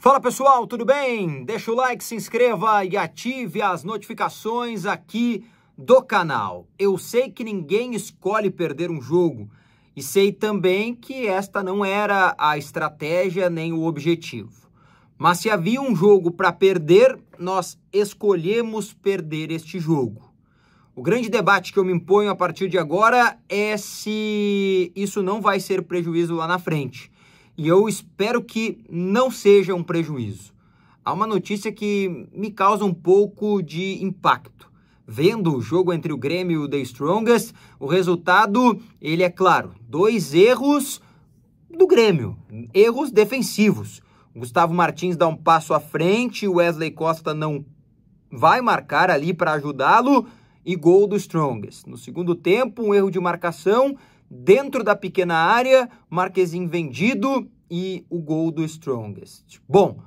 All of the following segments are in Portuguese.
Fala pessoal, tudo bem? Deixa o like, se inscreva e ative as notificações aqui do canal. Eu sei que ninguém escolhe perder um jogo e sei também que esta não era a estratégia nem o objetivo. Mas se havia um jogo para perder, nós escolhemos perder este jogo. O grande debate que eu me imponho a partir de agora é se isso não vai ser prejuízo lá na frente e eu espero que não seja um prejuízo. Há uma notícia que me causa um pouco de impacto. Vendo o jogo entre o Grêmio e o The Strongest, o resultado, ele é claro, dois erros do Grêmio, erros defensivos. Gustavo Martins dá um passo à frente, Wesley Costa não vai marcar ali para ajudá-lo e gol do Strongest. No segundo tempo, um erro de marcação dentro da pequena área, Marquezin vendido e o gol do Strongest. Bom,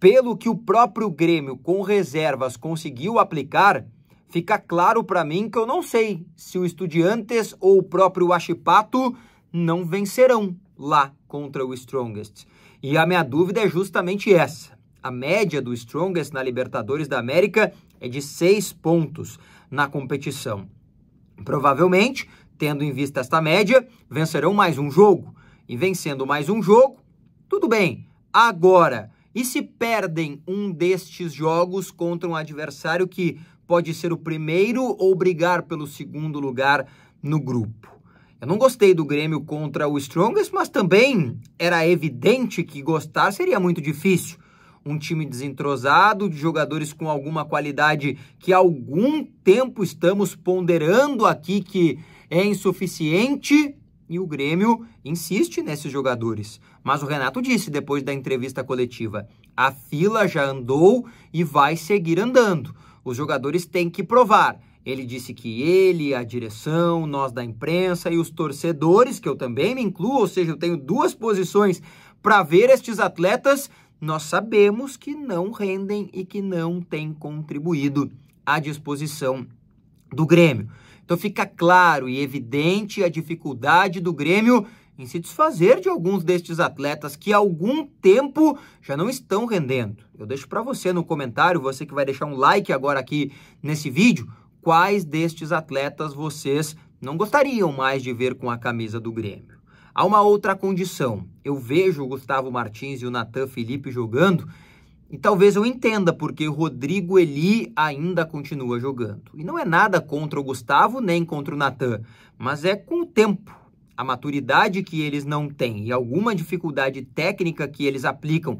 pelo que o próprio Grêmio com reservas conseguiu aplicar, fica claro para mim que eu não sei se o Estudiantes ou o próprio Achipato não vencerão lá contra o Strongest. E a minha dúvida é justamente essa. A média do Strongest na Libertadores da América é de seis pontos na competição. Provavelmente Tendo em vista esta média, vencerão mais um jogo. E vencendo mais um jogo, tudo bem. Agora, e se perdem um destes jogos contra um adversário que pode ser o primeiro ou brigar pelo segundo lugar no grupo? Eu não gostei do Grêmio contra o Strongest, mas também era evidente que gostar seria muito difícil. Um time desentrosado, de jogadores com alguma qualidade que há algum tempo estamos ponderando aqui que é insuficiente e o Grêmio insiste nesses jogadores. Mas o Renato disse depois da entrevista coletiva: a fila já andou e vai seguir andando. Os jogadores têm que provar. Ele disse que ele, a direção, nós da imprensa e os torcedores, que eu também me incluo, ou seja, eu tenho duas posições para ver estes atletas, nós sabemos que não rendem e que não têm contribuído à disposição do Grêmio. Então fica claro e evidente a dificuldade do Grêmio em se desfazer de alguns destes atletas que há algum tempo já não estão rendendo. Eu deixo para você no comentário, você que vai deixar um like agora aqui nesse vídeo, quais destes atletas vocês não gostariam mais de ver com a camisa do Grêmio. Há uma outra condição. Eu vejo o Gustavo Martins e o Natan Felipe jogando e talvez eu entenda porque o Rodrigo Eli ainda continua jogando. E não é nada contra o Gustavo nem contra o Natan, mas é com o tempo. A maturidade que eles não têm e alguma dificuldade técnica que eles aplicam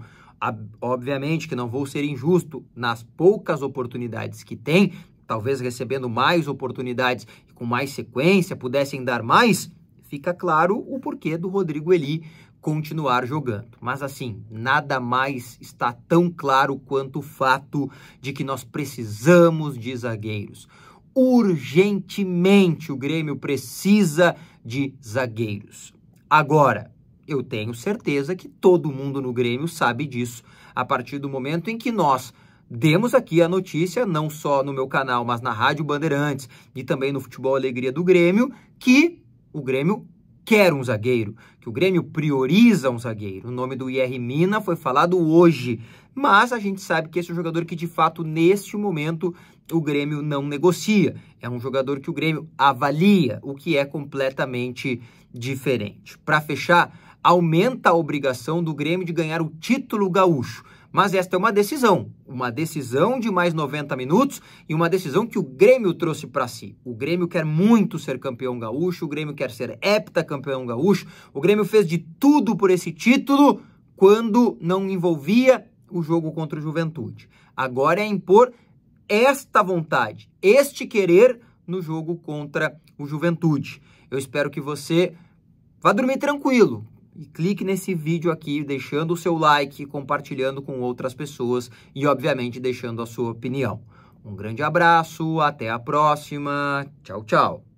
obviamente que não vou ser injusto, nas poucas oportunidades que têm talvez recebendo mais oportunidades e com mais sequência, pudessem dar mais, fica claro o porquê do Rodrigo Eli continuar jogando. Mas assim, nada mais está tão claro quanto o fato de que nós precisamos de zagueiros. Urgentemente o Grêmio precisa de zagueiros. Agora, eu tenho certeza que todo mundo no Grêmio sabe disso a partir do momento em que nós demos aqui a notícia, não só no meu canal, mas na Rádio Bandeirantes e também no Futebol Alegria do Grêmio, que o Grêmio quer um zagueiro, que o Grêmio prioriza um zagueiro. O nome do IR Mina foi falado hoje, mas a gente sabe que esse é um jogador que de fato neste momento o Grêmio não negocia. É um jogador que o Grêmio avalia, o que é completamente diferente. Para fechar, aumenta a obrigação do Grêmio de ganhar o título gaúcho. Mas esta é uma decisão, uma decisão de mais 90 minutos e uma decisão que o Grêmio trouxe para si. O Grêmio quer muito ser campeão gaúcho, o Grêmio quer ser heptacampeão gaúcho. O Grêmio fez de tudo por esse título quando não envolvia o jogo contra o Juventude. Agora é impor esta vontade, este querer no jogo contra o Juventude. Eu espero que você vá dormir tranquilo, e clique nesse vídeo aqui, deixando o seu like, compartilhando com outras pessoas e, obviamente, deixando a sua opinião. Um grande abraço, até a próxima. Tchau, tchau.